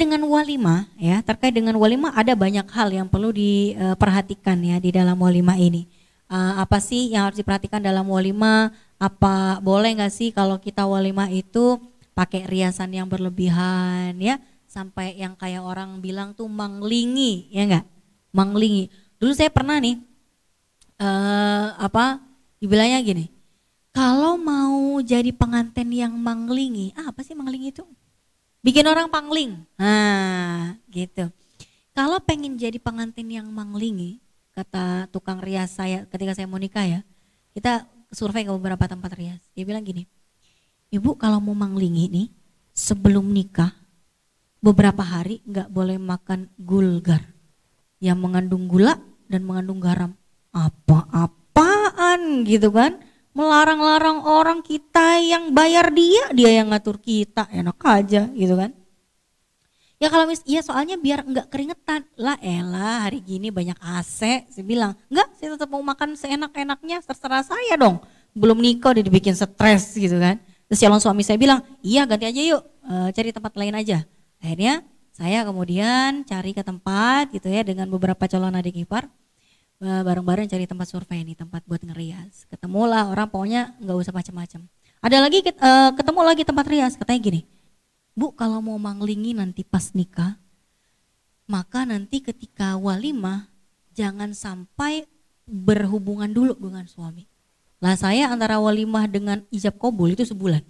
dengan walima ya, terkait dengan walima ada banyak hal yang perlu diperhatikan e, ya di dalam walima ini. E, apa sih yang harus diperhatikan dalam walima? Apa boleh nggak sih kalau kita walima itu pakai riasan yang berlebihan ya, sampai yang kayak orang bilang tuh manglingi ya nggak? Manglingi. Dulu saya pernah nih uh, apa dibilangnya gini, kalau mau jadi pengantin yang manglingi, ah, apa sih manglingi itu? bikin orang pangling. Nah, gitu. Kalau pengen jadi pengantin yang manglingi, kata tukang rias saya ketika saya mau nikah ya, kita survei ke beberapa tempat rias. Dia bilang gini, ibu kalau mau manglingi nih, sebelum nikah, beberapa hari nggak boleh makan gulgar yang mengandung gula dan mengandung garam. Apa-apaan gitu kan? melarang-larang orang kita yang bayar dia, dia yang ngatur kita, enak aja gitu kan. Ya kalau mis, ya soalnya biar enggak keringetan. Lah elah hari gini banyak AC, saya bilang. Enggak, saya tetap mau makan seenak-enaknya, terserah saya dong. Belum nikah udah dibikin stres gitu kan. Terus calon suami saya bilang, iya ganti aja yuk, e, cari tempat lain aja. Akhirnya saya kemudian cari ke tempat gitu ya dengan beberapa calon adik ipar. Eh, bareng-bareng cari tempat survei nih, tempat buat ngerias. Ketemulah orang pokoknya nggak usah macam-macam. Ada lagi uh, ketemu lagi tempat rias, katanya gini. Bu, kalau mau manglingi nanti pas nikah, maka nanti ketika walimah jangan sampai berhubungan dulu dengan suami. Lah saya antara walimah dengan ijab kobul itu sebulan.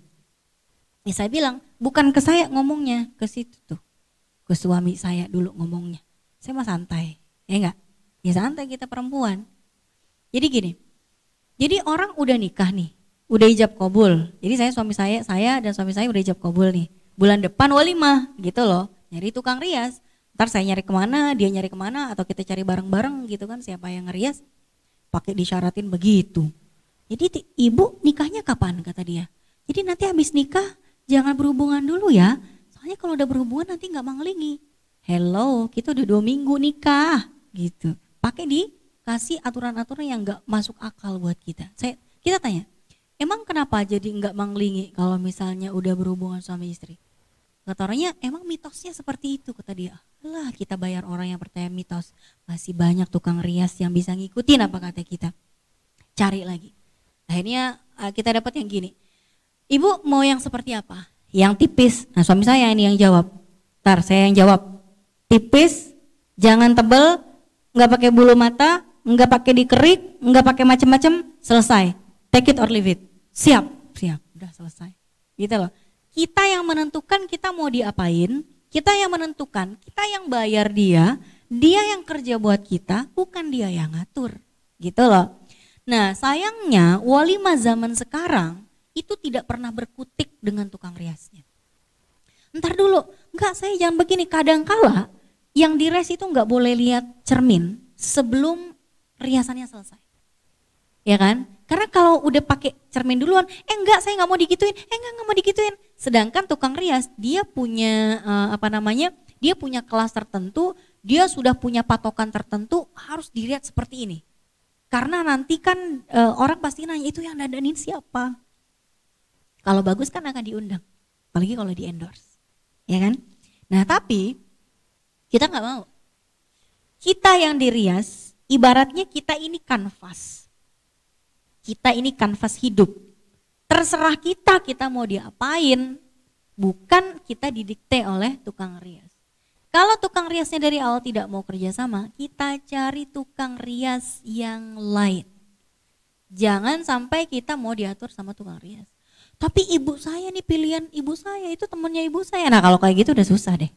Ya saya bilang, bukan ke saya ngomongnya, ke situ tuh. Ke suami saya dulu ngomongnya. Saya mah santai, ya enggak? Ya santai kita perempuan. Jadi gini, jadi orang udah nikah nih, udah ijab kabul. Jadi saya suami saya, saya dan suami saya udah ijab kabul nih. Bulan depan walimah gitu loh, nyari tukang rias. Ntar saya nyari kemana, dia nyari kemana, atau kita cari bareng-bareng gitu kan siapa yang ngerias. Pakai disyaratin begitu. Jadi ibu nikahnya kapan kata dia. Jadi nanti habis nikah jangan berhubungan dulu ya. Soalnya kalau udah berhubungan nanti nggak manglingi. Hello, kita udah dua minggu nikah gitu di kasih aturan-aturan yang nggak masuk akal buat kita. Saya kita tanya, emang kenapa jadi nggak mengelingi kalau misalnya udah berhubungan suami istri? Katanya emang mitosnya seperti itu kata dia. Lah kita bayar orang yang percaya mitos. Masih banyak tukang rias yang bisa ngikutin apa kata kita. Cari lagi. Akhirnya eh, kita dapat yang gini. Ibu mau yang seperti apa? Yang tipis. Nah suami saya ini yang jawab. Ntar saya yang jawab. Tipis, jangan tebel, nggak pakai bulu mata, nggak pakai dikerik, nggak pakai macam-macam, selesai. Take it or leave it. Siap, siap, udah selesai. Gitu loh. Kita yang menentukan kita mau diapain, kita yang menentukan, kita yang bayar dia, dia yang kerja buat kita, bukan dia yang ngatur. Gitu loh. Nah sayangnya wali zaman sekarang itu tidak pernah berkutik dengan tukang riasnya. Ntar dulu, enggak saya jangan begini, kadang kala yang di res itu nggak boleh lihat cermin sebelum riasannya selesai. Ya kan? Karena kalau udah pakai cermin duluan, eh enggak saya nggak mau digituin, eh enggak nggak mau digituin. Sedangkan tukang rias dia punya uh, apa namanya? Dia punya kelas tertentu, dia sudah punya patokan tertentu harus dilihat seperti ini. Karena nanti kan uh, orang pasti nanya itu yang dandanin siapa. Kalau bagus kan akan diundang, apalagi kalau di endorse, ya kan? Nah tapi kita nggak mau. Kita yang dirias, ibaratnya kita ini kanvas. Kita ini kanvas hidup. Terserah kita, kita mau diapain. Bukan kita didikte oleh tukang rias. Kalau tukang riasnya dari awal tidak mau kerjasama, kita cari tukang rias yang lain. Jangan sampai kita mau diatur sama tukang rias. Tapi ibu saya nih pilihan ibu saya itu temennya ibu saya. Nah kalau kayak gitu udah susah deh.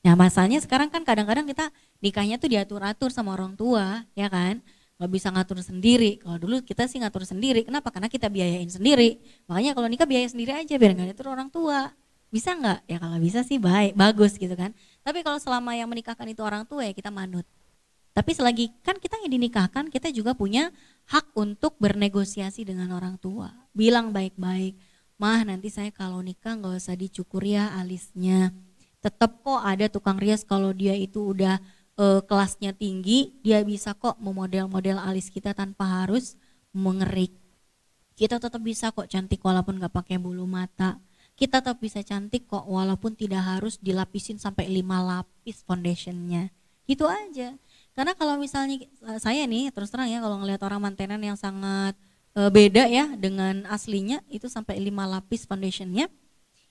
Nah masalahnya sekarang kan kadang-kadang kita nikahnya tuh diatur-atur sama orang tua, ya kan? Gak bisa ngatur sendiri. Kalau dulu kita sih ngatur sendiri. Kenapa? Karena kita biayain sendiri. Makanya kalau nikah biaya sendiri aja biar nggak diatur orang tua. Bisa nggak? Ya kalau bisa sih baik, bagus gitu kan. Tapi kalau selama yang menikahkan itu orang tua ya kita manut. Tapi selagi kan kita yang dinikahkan kita juga punya hak untuk bernegosiasi dengan orang tua. Bilang baik-baik, mah nanti saya kalau nikah nggak usah dicukur ya alisnya tetap kok ada tukang rias kalau dia itu udah e, kelasnya tinggi, dia bisa kok memodel-model alis kita tanpa harus mengerik. Kita tetap bisa kok cantik walaupun nggak pakai bulu mata. Kita tetap bisa cantik kok walaupun tidak harus dilapisin sampai lima lapis foundationnya. itu aja. Karena kalau misalnya eh, saya nih terus terang ya kalau ngelihat orang mantenan yang sangat e, beda ya dengan aslinya itu sampai lima lapis foundationnya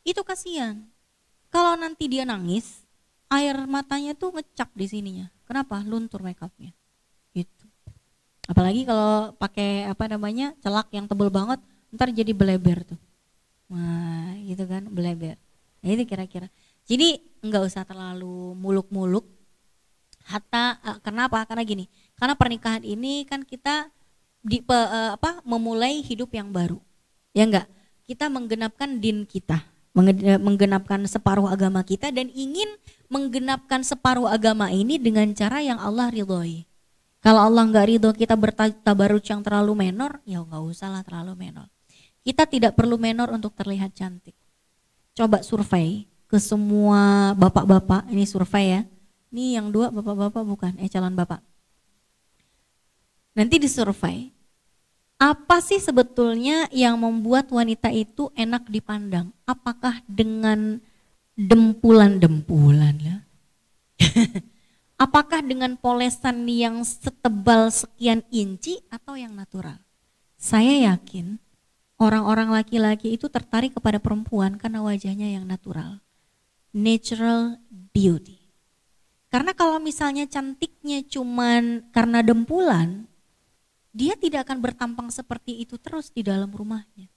itu kasihan kalau nanti dia nangis, air matanya tuh ngecap di sininya. Kenapa? Luntur makeupnya. Gitu. Apalagi kalau pakai apa namanya celak yang tebel banget, ntar jadi beleber tuh. Nah, gitu kan beleber. Nah, itu kira-kira. Jadi nggak usah terlalu muluk-muluk. Hatta uh, kenapa? Karena gini, karena pernikahan ini kan kita di eh, apa memulai hidup yang baru. Ya enggak? Kita menggenapkan din kita menggenapkan separuh agama kita dan ingin menggenapkan separuh agama ini dengan cara yang Allah ridhoi. Kalau Allah nggak ridho kita bertabaruc yang terlalu menor, ya nggak usah lah terlalu menor. Kita tidak perlu menor untuk terlihat cantik. Coba survei ke semua bapak-bapak, ini survei ya. Ini yang dua bapak-bapak bukan, eh calon bapak. Nanti disurvei, apa sih sebetulnya yang membuat wanita itu enak dipandang? Apakah dengan dempulan-dempulan ya? Apakah dengan polesan yang setebal sekian inci atau yang natural? Saya yakin orang-orang laki-laki itu tertarik kepada perempuan karena wajahnya yang natural. Natural beauty. Karena kalau misalnya cantiknya cuman karena dempulan, dia tidak akan bertampang seperti itu terus di dalam rumahnya.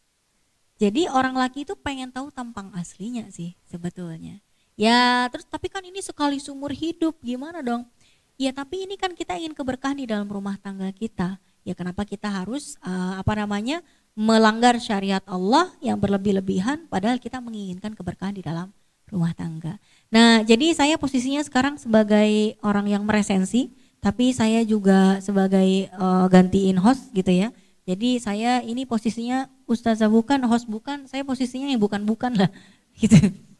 Jadi orang laki itu pengen tahu tampang aslinya sih sebetulnya. Ya terus tapi kan ini sekali sumur hidup gimana dong? Ya tapi ini kan kita ingin keberkahan di dalam rumah tangga kita. Ya kenapa kita harus uh, apa namanya melanggar syariat Allah yang berlebih-lebihan padahal kita menginginkan keberkahan di dalam rumah tangga. Nah jadi saya posisinya sekarang sebagai orang yang meresensi tapi saya juga sebagai uh, gantiin host gitu ya. Jadi saya ini posisinya ustazah bukan, host bukan, saya posisinya yang bukan-bukan lah gitu.